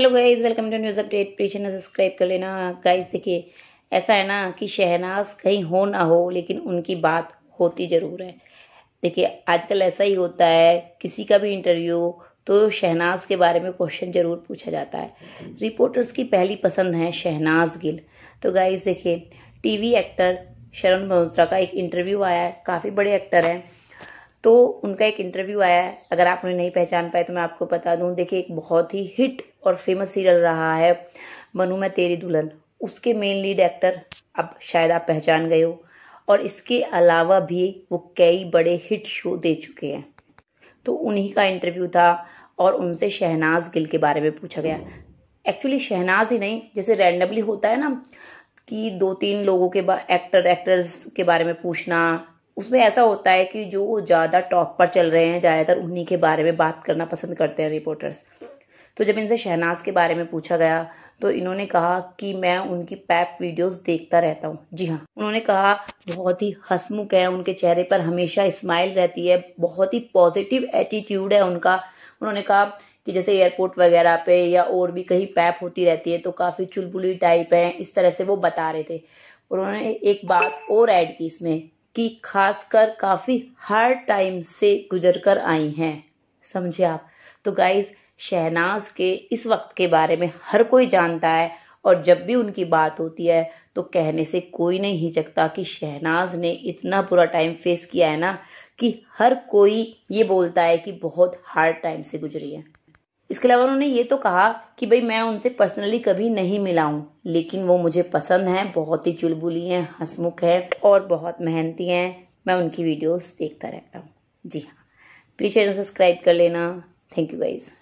hello guys welcome to news update please ना subscribe कर लेना गाइस देखिए ऐसा है ना कि शहनाज कहीं हो ना हो लेकिन उनकी बात होती ज़रूर है देखिए आजकल ऐसा ही होता है किसी का भी इंटरव्यू तो शहनाज के बारे में क्वेश्चन ज़रूर पूछा जाता है रिपोर्टर्स की पहली पसंद है शहनाज गिल तो गाइज़ देखिए टी एक्टर शरण मल्होत्रा का एक इंटरव्यू आया है काफ़ी बड़े एक्टर हैं तो उनका एक इंटरव्यू आया है अगर आपने नहीं पहचान पाए तो मैं आपको बता दूं देखिए एक बहुत ही हिट और फेमस सीरियल रहा है मनु मैं तेरी दुल्हन उसके मेन लीड एक्टर अब शायद आप पहचान गए हो और इसके अलावा भी वो कई बड़े हिट शो दे चुके हैं तो उन्हीं का इंटरव्यू था और उनसे शहनाज गिल के बारे में पूछा गया एक्चुअली शहनाज ही नहीं जैसे रैंडमली होता है ना कि दो तीन लोगों के एक्टर एक्टर्स के बारे में पूछना उसमें ऐसा होता है कि जो ज़्यादा टॉप पर चल रहे हैं ज़्यादातर उन्हीं के बारे में बात करना पसंद करते हैं रिपोर्टर्स तो जब इनसे शहनाज के बारे में पूछा गया तो इन्होंने कहा कि मैं उनकी पैप वीडियोस देखता रहता हूँ जी हाँ उन्होंने कहा बहुत ही हसमुख है उनके चेहरे पर हमेशा स्माइल रहती है बहुत ही पॉजिटिव एटीट्यूड है उनका उन्होंने कहा कि जैसे एयरपोर्ट वगैरह पे या और भी कहीं पैप होती रहती है तो काफ़ी चुलबुली टाइप है इस तरह से वो बता रहे थे उन्होंने एक बात और ऐड की इसमें कि खासकर काफ़ी हार्ड टाइम से गुजर कर आई हैं समझे आप तो गाइज शहनाज के इस वक्त के बारे में हर कोई जानता है और जब भी उनकी बात होती है तो कहने से कोई नहीं हिचकता कि शहनाज ने इतना बुरा टाइम फेस किया है ना कि हर कोई ये बोलता है कि बहुत हार्ड टाइम से गुजरी है इसके अलावा उन्होंने ये तो कहा कि भाई मैं उनसे पर्सनली कभी नहीं मिला हूँ लेकिन वो मुझे पसंद हैं बहुत ही चुलबुली हैं हंसमुख हैं और बहुत मेहनती हैं मैं उनकी वीडियोस देखता रहता हूँ जी हाँ प्लीज़ चैनल सब्सक्राइब कर लेना थैंक यू गाइज़